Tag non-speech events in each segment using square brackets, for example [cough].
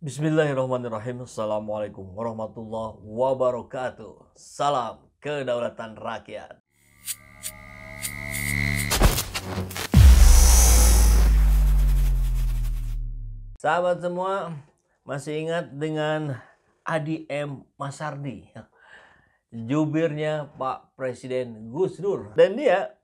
Bismillahirrahmanirrahim. Assalamualaikum warahmatullahi wabarakatuh. Salam kedaulatan rakyat. Sahabat semua, masih ingat dengan Adi M. Masardi, jubirnya Pak Presiden Gus Dur. Dan dia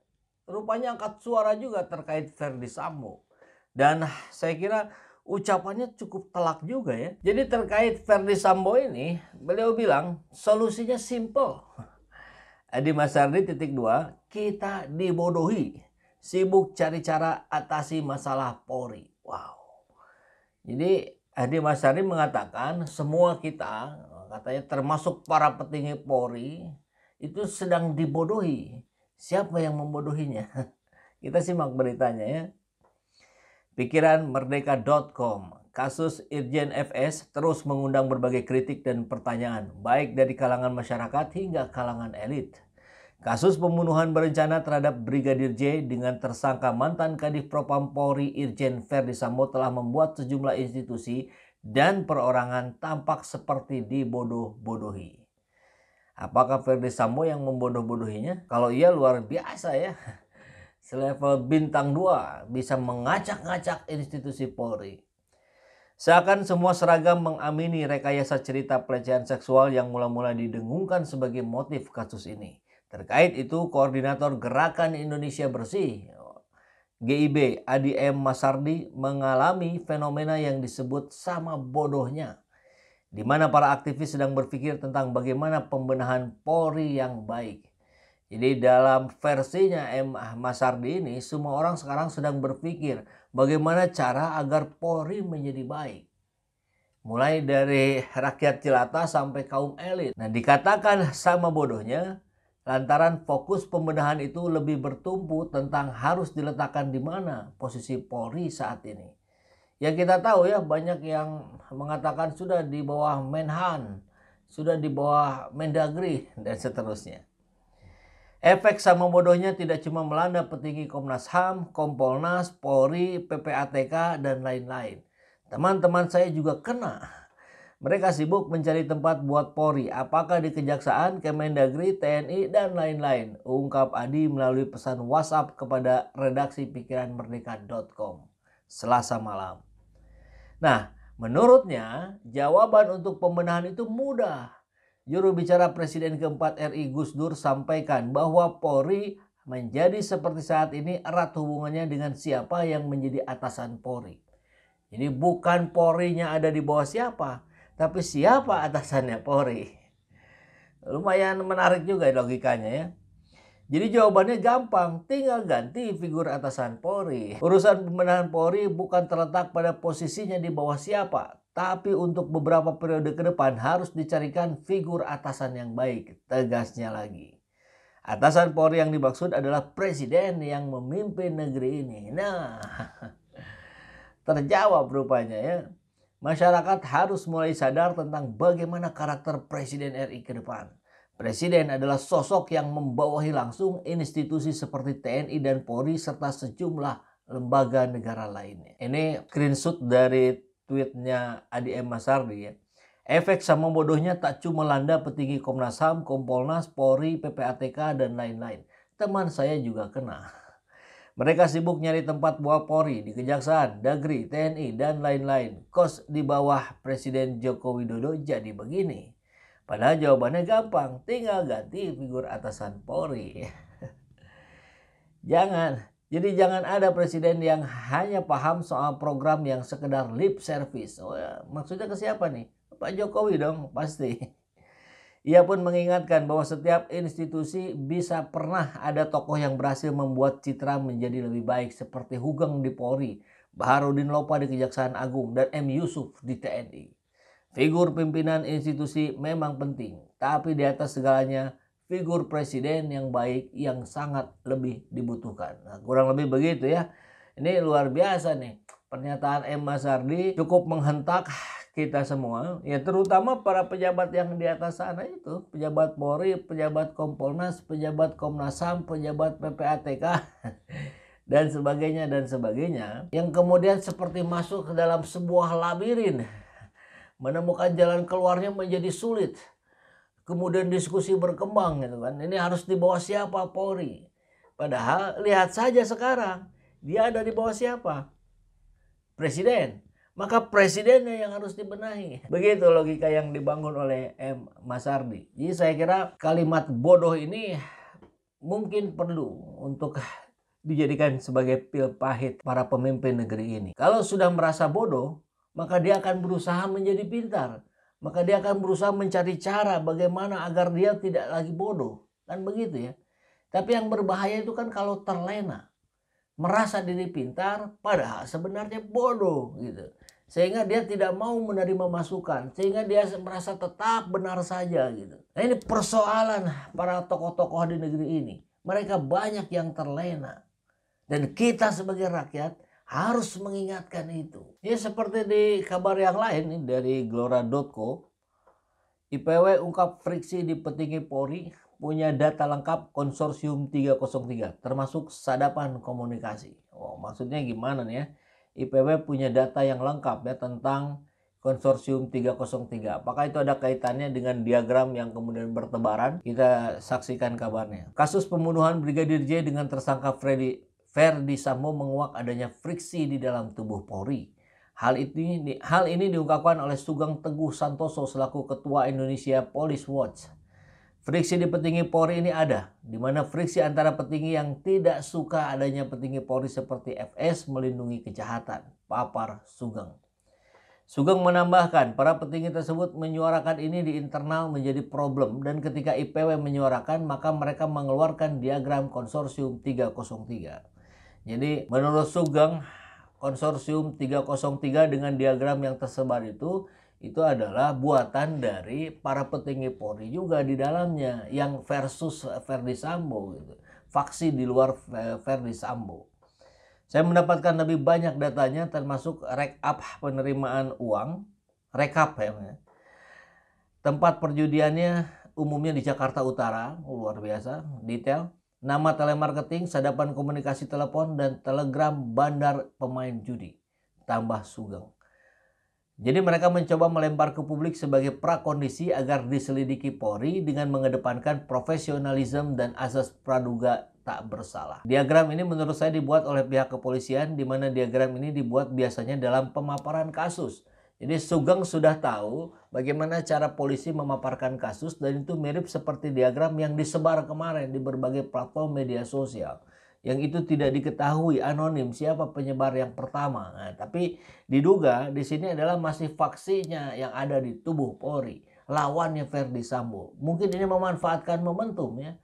rupanya angkat suara juga terkait Ferdi Sambo. Dan saya kira ucapannya cukup telak juga ya. Jadi terkait Verdi Sambo ini, beliau bilang solusinya simple. [laughs] Adi Masardi titik dua, kita dibodohi, sibuk cari cara atasi masalah Polri. Wow. Jadi Adi Masardi mengatakan semua kita, katanya termasuk para petinggi Polri, itu sedang dibodohi. Siapa yang membodohinya? [laughs] Kita simak beritanya ya. Pikiranmerdeka.com Kasus Irjen FS terus mengundang berbagai kritik dan pertanyaan, baik dari kalangan masyarakat hingga kalangan elit. Kasus pembunuhan berencana terhadap Brigadir J dengan tersangka mantan Kadif Propam Polri Irjen Ferdi Sambo telah membuat sejumlah institusi dan perorangan tampak seperti dibodoh-bodohi. Apakah Ferdi Sambo yang membodoh-bodohinya? Kalau iya luar biasa ya selevel bintang 2 bisa mengacak-ngacak institusi Polri. Seakan semua seragam mengamini rekayasa cerita pelecehan seksual yang mula-mula didengungkan sebagai motif kasus ini. Terkait itu, Koordinator Gerakan Indonesia Bersih GIB Adi M. Masardi mengalami fenomena yang disebut sama bodohnya, di mana para aktivis sedang berpikir tentang bagaimana pembenahan Polri yang baik. Jadi dalam versinya M. Masardi Sardi ini semua orang sekarang sedang berpikir bagaimana cara agar Polri menjadi baik. Mulai dari rakyat jelata sampai kaum elit. Nah dikatakan sama bodohnya lantaran fokus pembenahan itu lebih bertumpu tentang harus diletakkan di mana posisi Polri saat ini. Ya kita tahu ya banyak yang mengatakan sudah di bawah Menhan, sudah di bawah Mendagri dan seterusnya. Efek sama bodohnya tidak cuma melanda petinggi Komnas HAM, Kompolnas, Polri, PPATK, dan lain-lain. Teman-teman saya juga kena. Mereka sibuk mencari tempat buat Polri, apakah di Kejaksaan, Kemendagri, TNI, dan lain-lain. Ungkap Adi melalui pesan WhatsApp kepada redaksi Pikiran Merdeka.com, selasa malam. Nah, menurutnya jawaban untuk pembenahan itu mudah Juru bicara Presiden keempat RI Gus Dur sampaikan bahwa Polri menjadi seperti saat ini erat hubungannya dengan siapa yang menjadi atasan Polri. Jadi bukan Polri nya ada di bawah siapa, tapi siapa atasannya Polri. Lumayan menarik juga logikanya ya. Jadi jawabannya gampang, tinggal ganti figur atasan Polri. Urusan pembenahan Polri bukan terletak pada posisinya di bawah siapa, tapi untuk beberapa periode ke depan harus dicarikan figur atasan yang baik, tegasnya lagi. Atasan Polri yang dimaksud adalah presiden yang memimpin negeri ini. Nah, [laughs] terjawab rupanya ya. Masyarakat harus mulai sadar tentang bagaimana karakter presiden RI ke depan. Presiden adalah sosok yang membawahi langsung institusi seperti TNI dan Polri serta sejumlah lembaga negara lainnya. Ini screenshot dari tweetnya Adi M. Masardi ya. Efek sama bodohnya tak cuma landa petinggi Komnas HAM, Kompolnas, Polri, PPATK, dan lain-lain. Teman saya juga kena. Mereka sibuk nyari tempat buah Polri di Kejaksaan, Dagri, TNI, dan lain-lain. Kos di bawah Presiden Joko Widodo jadi begini. Padahal jawabannya gampang, tinggal ganti figur atasan Polri. [laughs] Jangan, jadi jangan ada presiden yang hanya paham soal program yang sekedar lip service. Oh, ya, Maksudnya ke siapa nih? Pak Jokowi dong pasti. [laughs] Ia pun mengingatkan bahwa setiap institusi bisa pernah ada tokoh yang berhasil membuat citra menjadi lebih baik seperti Hugeng di Polri, Baharudin Lopa di Kejaksaan Agung, dan M. Yusuf di TNI. Figur pimpinan institusi memang penting, tapi di atas segalanya figur presiden yang baik yang sangat lebih dibutuhkan. Nah, kurang lebih begitu ya. Ini luar biasa nih. Pernyataan Emma Sardi cukup menghentak kita semua, ya terutama para pejabat yang di atas sana itu, pejabat Polri, pejabat Kompolnas, pejabat Komnas HAM, pejabat PPATK [laughs] dan sebagainya dan sebagainya yang kemudian seperti masuk ke dalam sebuah labirin menemukan jalan keluarnya menjadi sulit kemudian diskusi berkembang gitu kan ini harus di bawah siapa Polri padahal lihat saja sekarang dia ada di bawah siapa presiden maka presidennya yang harus dibenahi. [laughs] Begitu logika yang dibangun oleh M. Mas Ardi. Jadi saya kira kalimat bodoh ini mungkin perlu untuk [laughs] dijadikan sebagai pil pahit para pemimpin negeri ini. Kalau sudah merasa bodoh, maka dia akan berusaha menjadi pintar maka dia akan berusaha mencari cara bagaimana agar dia tidak lagi bodoh. Kan begitu ya. Tapi yang berbahaya itu kan kalau terlena. Merasa diri pintar padahal sebenarnya bodoh gitu. Sehingga dia tidak mau menerima masukan. Sehingga dia merasa tetap benar saja gitu. Nah ini persoalan para tokoh-tokoh di negeri ini. Mereka banyak yang terlena. Dan kita sebagai rakyat harus mengingatkan itu. Ya seperti di kabar yang lain dari Glora.co, IPW ungkap friksi di petinggi Polri punya data lengkap konsorsium 303 termasuk sadapan komunikasi. Oh, maksudnya gimana nih ya? IPW punya data yang lengkap ya tentang konsorsium 303. Apakah itu ada kaitannya dengan diagram yang kemudian bertebaran? Kita saksikan kabarnya. Kasus pembunuhan Brigadir J dengan tersangka Freddy Verdi Sambo menguak adanya friksi di dalam tubuh Polri. Hal ini, hal ini diungkapkan oleh Sugeng Teguh Santoso selaku Ketua Indonesia Police Watch. Friksi di petinggi Polri ini ada, di mana friksi antara petinggi yang tidak suka adanya petinggi Polri seperti FS melindungi kejahatan, papar Sugeng. Sugeng menambahkan, para petinggi tersebut menyuarakan ini di internal menjadi problem dan ketika IPW menyuarakan maka mereka mengeluarkan diagram konsorsium 303. Jadi menurut Sugeng konsorsium 303 dengan diagram yang tersebar itu itu adalah buatan dari para petinggi Polri juga di dalamnya yang versus Verdi Sambo gitu. Faksi di luar eh, Verdi Sambo. Saya mendapatkan lebih banyak datanya termasuk rekap penerimaan uang, rekap ya, ya. Tempat perjudiannya umumnya di Jakarta Utara, luar biasa, detail nama telemarketing, sadapan komunikasi telepon, dan telegram bandar pemain judi. Tambah Sugeng. Jadi mereka mencoba melempar ke publik sebagai prakondisi agar diselidiki Polri dengan mengedepankan profesionalisme dan asas praduga tak bersalah. Diagram ini menurut saya dibuat oleh pihak kepolisian di mana diagram ini dibuat biasanya dalam pemaparan kasus. Jadi Sugeng sudah tahu bagaimana cara polisi memaparkan kasus dan itu mirip seperti diagram yang disebar kemarin di berbagai platform media sosial. Yang itu tidak diketahui anonim siapa penyebar yang pertama. Nah, tapi diduga di sini adalah masih faksinya yang ada di tubuh Polri. Lawannya Verdi Sambo. Mungkin ini memanfaatkan momentum ya.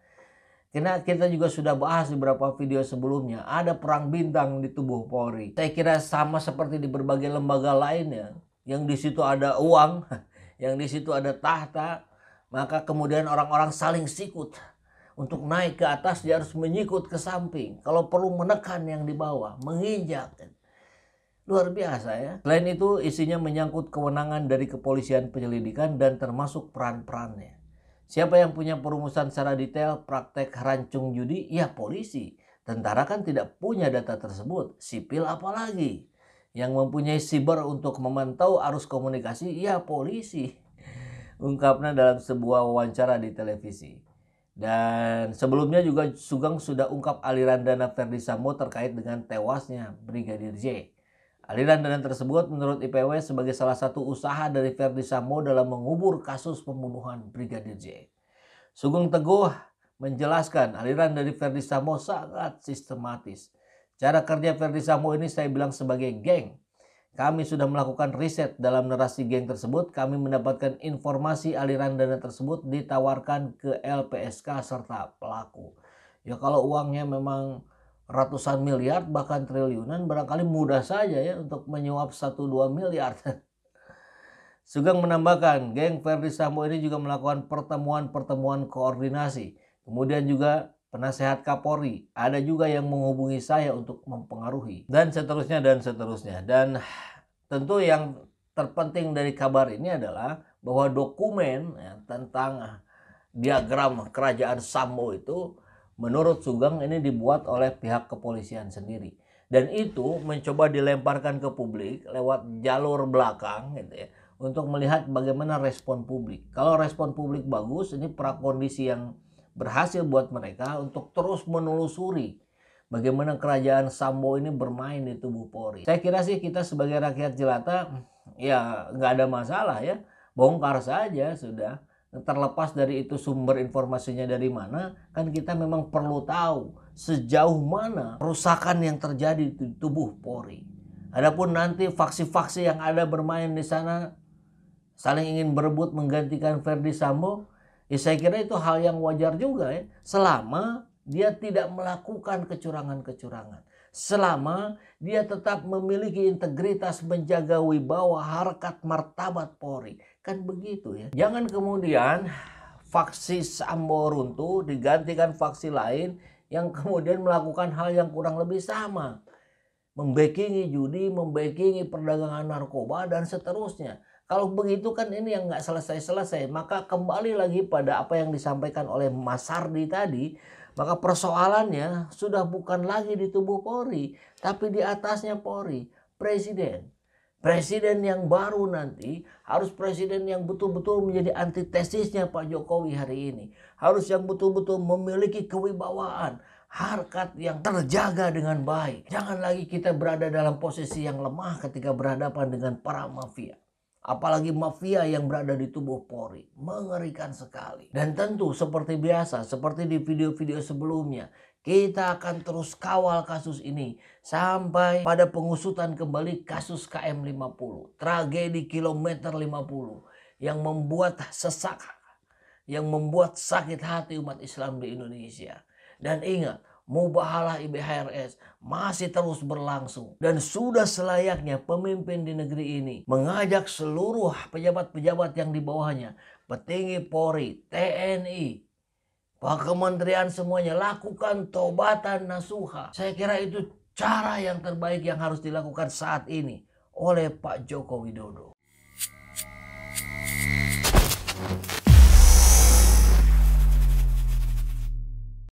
Karena kita juga sudah bahas di beberapa video sebelumnya, ada perang bintang di tubuh Polri. Saya kira sama seperti di berbagai lembaga lainnya, yang di situ ada uang, [laughs] yang di situ ada tahta, maka kemudian orang-orang saling sikut. Untuk naik ke atas dia harus menyikut ke samping. Kalau perlu menekan yang di bawah, menginjak. Luar biasa ya. Selain itu isinya menyangkut kewenangan dari kepolisian penyelidikan dan termasuk peran-perannya. Siapa yang punya perumusan secara detail praktek rancung judi? Ya polisi. Tentara kan tidak punya data tersebut. Sipil apalagi. Yang mempunyai siber untuk memantau arus komunikasi ya polisi. [laughs] Ungkapnya dalam sebuah wawancara di televisi. Dan sebelumnya juga Sugeng sudah ungkap aliran dana Ferdi Sambo terkait dengan tewasnya Brigadir J. Aliran dana tersebut menurut IPW sebagai salah satu usaha dari Ferdi Sambo dalam mengubur kasus pembunuhan Brigadir J. Sugeng Teguh menjelaskan aliran dari Ferdi Sambo sangat sistematis Cara kerja Verdi Sambo ini saya bilang sebagai geng. Kami sudah melakukan riset dalam narasi geng tersebut. Kami mendapatkan informasi aliran dana tersebut ditawarkan ke LPSK serta pelaku. Ya kalau uangnya memang ratusan miliar bahkan triliunan barangkali mudah saja ya untuk menyuap 1-2 miliar. [laughs] Sugeng menambahkan, geng Verdi Sambo ini juga melakukan pertemuan-pertemuan koordinasi. Kemudian juga penasehat Kapolri, ada juga yang menghubungi saya untuk mempengaruhi dan seterusnya dan seterusnya. Dan tentu yang terpenting dari kabar ini adalah bahwa dokumen ya, tentang diagram kerajaan Sambo itu menurut Sugeng ini dibuat oleh pihak kepolisian sendiri dan itu mencoba dilemparkan ke publik lewat jalur belakang gitu ya untuk melihat bagaimana respon publik. Kalau respon publik bagus ini prakondisi yang berhasil buat mereka untuk terus menelusuri bagaimana kerajaan Sambo ini bermain di tubuh Polri. Saya kira sih kita sebagai rakyat jelata ya nggak ada masalah ya bongkar saja sudah terlepas dari itu sumber informasinya dari mana kan kita memang perlu tahu sejauh mana kerusakan yang terjadi di tubuh Polri. Adapun nanti faksi-faksi yang ada bermain di sana saling ingin berebut menggantikan Ferdi Sambo Ya saya kira itu hal yang wajar juga ya. Selama dia tidak melakukan kecurangan-kecurangan. Selama dia tetap memiliki integritas menjaga wibawa harkat martabat Polri. Kan begitu ya. Jangan kemudian faksi Sambo runtuh digantikan faksi lain yang kemudian melakukan hal yang kurang lebih sama. Membekingi judi, membekingi perdagangan narkoba dan seterusnya kalau begitu kan ini yang nggak selesai-selesai. Maka kembali lagi pada apa yang disampaikan oleh Mas Sardi tadi. Maka persoalannya sudah bukan lagi di tubuh Polri. Tapi di atasnya Polri. Presiden. Presiden yang baru nanti harus presiden yang betul-betul menjadi antitesisnya Pak Jokowi hari ini. Harus yang betul-betul memiliki kewibawaan, harkat yang terjaga dengan baik. Jangan lagi kita berada dalam posisi yang lemah ketika berhadapan dengan para mafia apalagi mafia yang berada di tubuh Polri. Mengerikan sekali. Dan tentu seperti biasa, seperti di video-video sebelumnya, kita akan terus kawal kasus ini sampai pada pengusutan kembali kasus KM50, tragedi kilometer 50 yang membuat sesak, yang membuat sakit hati umat Islam di Indonesia. Dan ingat, Mubahalah IBHRS masih terus berlangsung dan sudah selayaknya pemimpin di negeri ini mengajak seluruh pejabat-pejabat yang di bawahnya, petinggi Polri, TNI, Pak Kementerian semuanya lakukan tobatan nasuha. Saya kira itu cara yang terbaik yang harus dilakukan saat ini oleh Pak Joko Widodo.